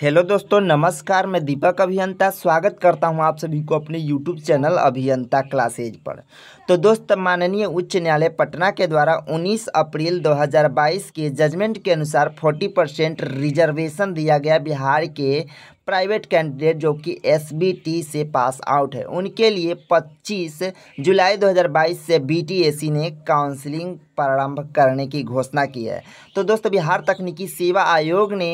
hello दोस्तों नमस्कार मैं दीपक अभियंता स्वागत करता हूं आप सभी को अपने यूट्यूब चैनल अभियंता क्लासेज पर तो दोस्त माननीय उच्च न्यायालय पटना के द्वारा 19 अप्रैल 2022 के जजमेंट के अनुसार 40 परसेंट रिजर्वेशन दिया गया बिहार के प्राइवेट कैंडिडेट जो कि एसबीटी से पास आउट है उनके लिए 25 जुलाई 2022 से बीटीएसी ने काउंसलिंग प्रारंभ करने की घोषणा की है तो दोस्तों बिहार तकनीकी सेवा आयोग ने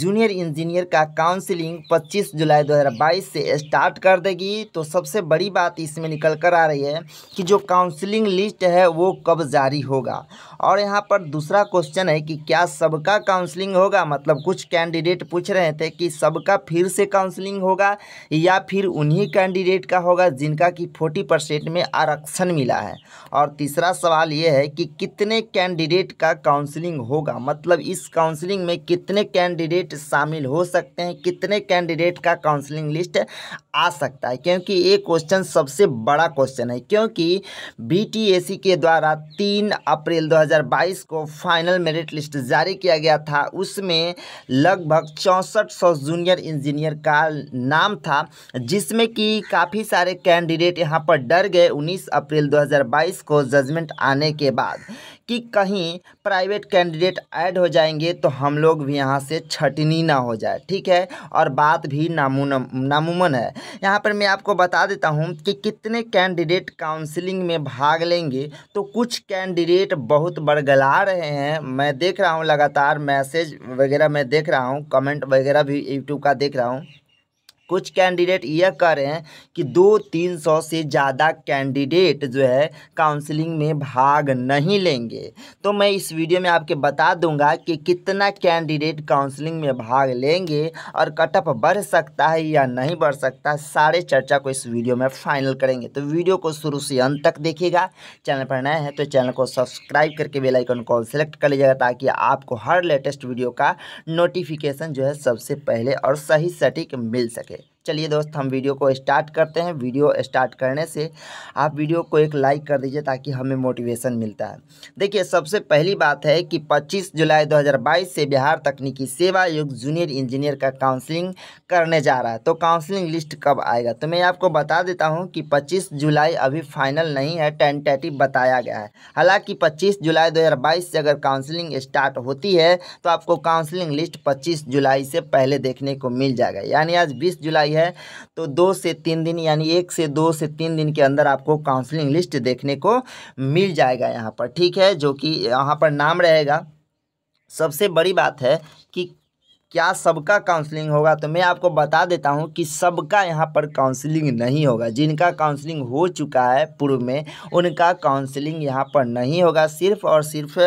जूनियर इंजीनियर का काउंसलिंग 25 जुलाई 2022 से स्टार्ट कर देगी तो सबसे बड़ी बात इसमें निकल कर आ रही है कि जो काउंसलिंग लिस्ट है वो कब जारी होगा और यहाँ पर दूसरा क्वेश्चन है कि क्या सबका काउंसलिंग होगा मतलब कुछ कैंडिडेट पूछ रहे थे कि सबका फिर से काउंसलिंग होगा या फिर उन्हीं कैंडिडेट का होगा जिनका कि फोर्टी परसेंट में आरक्षण मिला है और तीसरा सवाल ये है कि कितने कैंडिडेट का काउंसलिंग होगा मतलब इस काउंसलिंग में कितने कैंडिडेट शामिल हो सकते हैं कितने कैंडिडेट का काउंसलिंग लिस्ट आ सकता है क्योंकि ये क्वेश्चन सबसे बड़ा क्वेश्चन है क्योंकि बी के द्वारा तीन अप्रैल 2022 को फाइनल मेरिट लिस्ट जारी किया गया था उसमें लगभग चौंसठ सौ जूनियर इंजीनियर का नाम था जिसमें कि काफ़ी सारे कैंडिडेट यहाँ पर डर गए 19 अप्रैल 2022 को जजमेंट आने के बाद कि कहीं प्राइवेट कैंडिडेट ऐड हो जाएंगे तो हम लोग भी यहाँ से छटनी ना हो जाए ठीक है और बात भी नामुमन है यहाँ पर मैं आपको बता देता हूँ कि कितने कैंडिडेट काउंसलिंग में भाग लेंगे तो कुछ कैंडिडेट बहुत बड़गला रहे हैं मैं देख रहा हूँ लगातार मैसेज वगैरह मैं देख रहा हूँ कमेंट वगैरह भी यूट्यूब का देख रहा हूँ कुछ कैंडिडेट यह कह रहे हैं कि दो तीन सौ से ज़्यादा कैंडिडेट जो है काउंसलिंग में भाग नहीं लेंगे तो मैं इस वीडियो में आपके बता दूंगा कि कितना कैंडिडेट काउंसलिंग में भाग लेंगे और कटअप बढ़ सकता है या नहीं बढ़ सकता सारे चर्चा को इस वीडियो में फाइनल करेंगे तो वीडियो को शुरू से अंत तक देखिएगा चैनल पर नए हैं तो चैनल को सब्सक्राइब करके बेलाइकन कॉल सेलेक्ट कर लीजिएगा ताकि आपको हर लेटेस्ट वीडियो का नोटिफिकेशन जो है सबसे पहले और सही सटीक मिल सके चलिए दोस्त हम वीडियो को स्टार्ट करते हैं वीडियो स्टार्ट करने से आप वीडियो को एक लाइक कर दीजिए ताकि हमें मोटिवेशन मिलता है देखिए सबसे पहली बात है कि 25 जुलाई 2022 से बिहार तकनीकी सेवा आयोग जूनियर इंजीनियर का काउंसलिंग करने जा रहा है तो काउंसलिंग लिस्ट कब आएगा तो मैं आपको बता देता हूँ कि पच्चीस जुलाई अभी फाइनल नहीं है टेंटेटिव बताया गया है हालाँकि पच्चीस जुलाई दो से अगर काउंसलिंग स्टार्ट होती है तो आपको काउंसलिंग लिस्ट पच्चीस जुलाई से पहले देखने को मिल जाएगा यानी आज बीस जुलाई है तो दो से तीन दिन यानी एक से दो से तीन दिन के अंदर आपको काउंसलिंग लिस्ट देखने को मिल जाएगा यहाँ पर ठीक है जो कि यहाँ पर नाम रहेगा सबसे बड़ी बात है कि क्या सबका काउंसलिंग होगा तो मैं आपको बता देता हूं कि सबका यहां पर काउंसलिंग नहीं होगा जिनका काउंसलिंग हो चुका है पूर्व में उनका काउंसलिंग यहां पर नहीं होगा सिर्फ और सिर्फ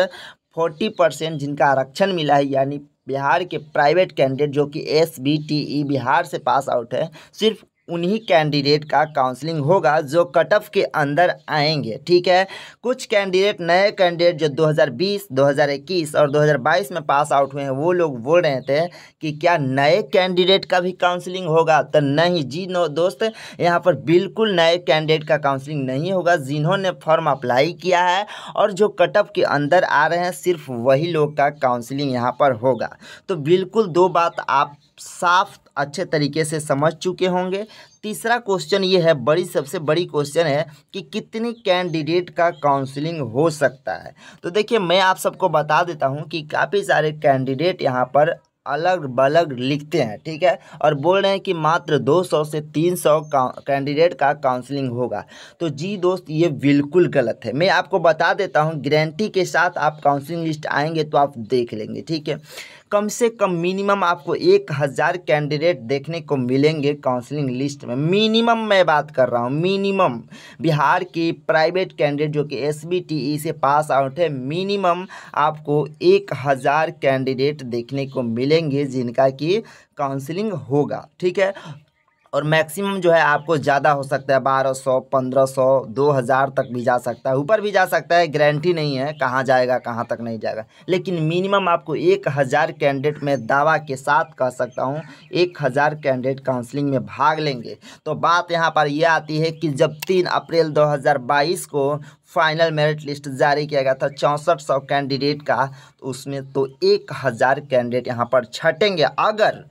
फोर्टी परसेंट जिनका आरक्षण मिला है यानी बिहार के प्राइवेट कैंडिडेट जो कि S B T E Bihar से पास आउट है सिर्फ उन्हीं कैंडिडेट का काउंसलिंग होगा जो कट ऑफ के अंदर आएंगे ठीक है कुछ कैंडिडेट नए कैंडिडेट जो 2020, 2021 और 2022 में पास आउट हुए हैं वो लोग बोल रहे थे कि क्या नए कैंडिडेट का भी काउंसलिंग होगा तो नहीं जी नो दोस्त यहाँ पर बिल्कुल नए कैंडिडेट का काउंसलिंग नहीं होगा जिन्होंने फॉर्म अप्लाई किया है और जो कट ऑफ के अंदर आ रहे हैं सिर्फ वही लोग का काउंसलिंग यहाँ पर होगा तो बिल्कुल दो बात आप साफ अच्छे तरीके से समझ चुके होंगे तीसरा क्वेश्चन ये है बड़ी सबसे बड़ी क्वेश्चन है कि कितनी कैंडिडेट का काउंसलिंग हो सकता है तो देखिए मैं आप सबको बता देता हूँ कि काफ़ी सारे कैंडिडेट यहाँ पर अलग बलग लिखते हैं ठीक है और बोल रहे हैं कि मात्र 200 से 300 कैंडिडेट का काउंसलिंग होगा तो जी दोस्त ये बिल्कुल गलत है मैं आपको बता देता हूँ गारंटी के साथ आप काउंसलिंग लिस्ट आएंगे तो आप देख लेंगे ठीक है कम से कम मिनिमम आपको एक हज़ार कैंडिडेट देखने को मिलेंगे काउंसलिंग लिस्ट में मिनिमम मैं बात कर रहा हूँ मिनिमम बिहार की प्राइवेट कैंडिडेट जो कि एस e से पास आउट है मिनिमम आपको एक हज़ार कैंडिडेट देखने को मिलेंगे जिनका कि काउंसलिंग होगा ठीक है और मैक्सिमम जो है आपको ज़्यादा हो सकता है बारह सौ पंद्रह सौ दो हज़ार तक भी जा सकता है ऊपर भी जा सकता है गारंटी नहीं है कहाँ जाएगा कहाँ तक नहीं जाएगा लेकिन मिनिमम आपको एक हज़ार कैंडिडेट में दावा के साथ कह सकता हूँ एक हज़ार कैंडिडेट काउंसलिंग में भाग लेंगे तो बात यहाँ पर यह आती है कि जब तीन अप्रैल दो को फाइनल मेरिट लिस्ट जारी किया गया था चौंसठ सौ कैंडिडेट का तो उसमें तो एक हज़ार कैंडिडेट यहाँ पर छटेंगे अगर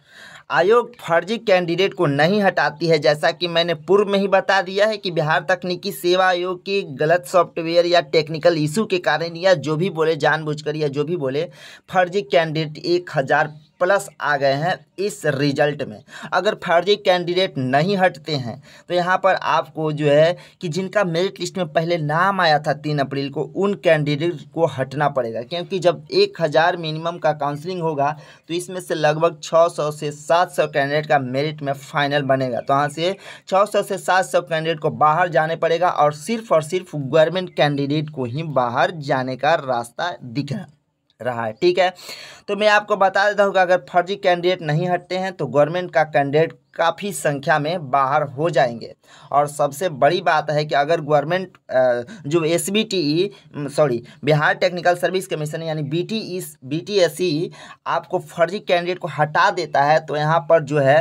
आयोग फर्जी कैंडिडेट को नहीं हटाती है जैसा कि मैंने पूर्व में ही बता दिया है कि बिहार तकनीकी सेवा आयोग की गलत सॉफ्टवेयर या टेक्निकल इशू के कारण या जो भी बोले जानबूझकर या जो भी बोले फर्जी कैंडिडेट एक हज़ार प्लस आ गए हैं इस रिजल्ट में अगर फर्जी कैंडिडेट नहीं हटते हैं तो यहाँ पर आपको जो है कि जिनका मेरिट लिस्ट में पहले नाम आया था तीन अप्रैल को उन कैंडिडेट को हटना पड़ेगा क्योंकि जब एक हज़ार मिनिमम का काउंसलिंग होगा तो इसमें से लगभग छः सौ से सात सौ कैंडिडेट का मेरिट में फाइनल बनेगा तो यहाँ से छः सौ से सात सौ कैंडिडेट को बाहर जाने पड़ेगा और सिर्फ और सिर्फ गवर्नमेंट कैंडिडेट को ही बाहर जाने का रास्ता दिखेगा रहा है ठीक है तो मैं आपको बता देता हूँ कि अगर फर्जी कैंडिडेट नहीं हटते हैं तो गवर्नमेंट का कैंडिडेट काफ़ी संख्या में बाहर हो जाएंगे और सबसे बड़ी बात है कि अगर गवर्नमेंट जो S sorry Bihar technical service commission यानी बी टी आपको फर्जी कैंडिडेट को हटा देता है तो यहाँ पर जो है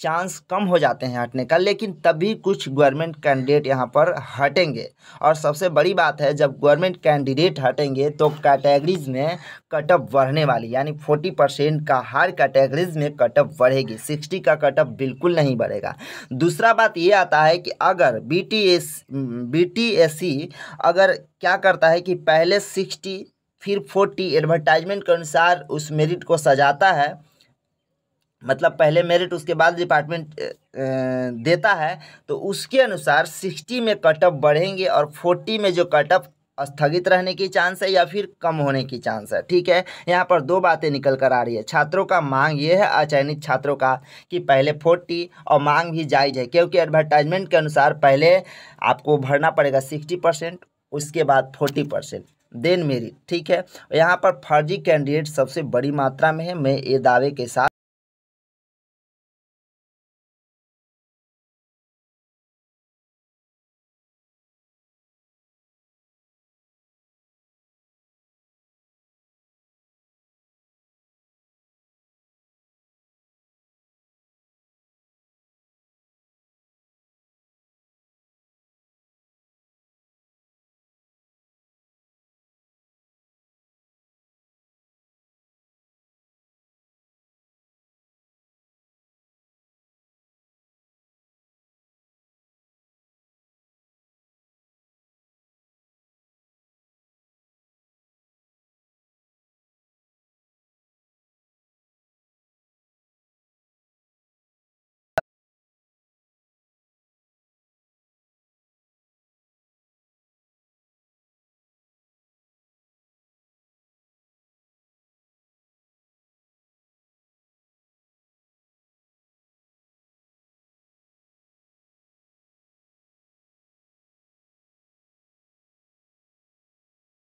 चांस कम हो जाते हैं हटने का लेकिन तभी कुछ गवर्नमेंट कैंडिडेट यहाँ पर हटेंगे और सबसे बड़ी बात है जब गवर्नमेंट कैंडिडेट हटेंगे तो कैटेगरीज में कटअप बढ़ने वाली यानी फोर्टी परसेंट का हर कैटेगरीज में कटअप बढ़ेगी सिक्सटी का कटअप बिल्कुल नहीं बढ़ेगा दूसरा बात ये आता है कि अगर B T S B T S C अगर क्या करता है कि पहले सिक्सटी फिर फोर्टी एडवर्टाइजमेंट के अनुसार उस मेरिट को सजाता है मतलब पहले मेरिट उसके बाद डिपार्टमेंट देता है तो उसके अनुसार सिक्सटी में कटअप बढ़ेंगे और फोर्टी में जो कटअप स्थगित रहने की चांस है या फिर कम होने की चांस है ठीक है यहाँ पर दो बातें निकल कर आ रही है छात्रों का मांग ये है अचयनित छात्रों का कि पहले फोर्टी और मांग भी जायज़ है क्योंकि एडवर्टाइजमेंट के अनुसार पहले आपको भरना पड़ेगा सिक्सटी परसेंट उसके बाद फोर्टी परसेंट देन मेरी ठीक है यहाँ पर फर्जी कैंडिडेट सबसे बड़ी मात्रा में है मैं ये दावे के साथ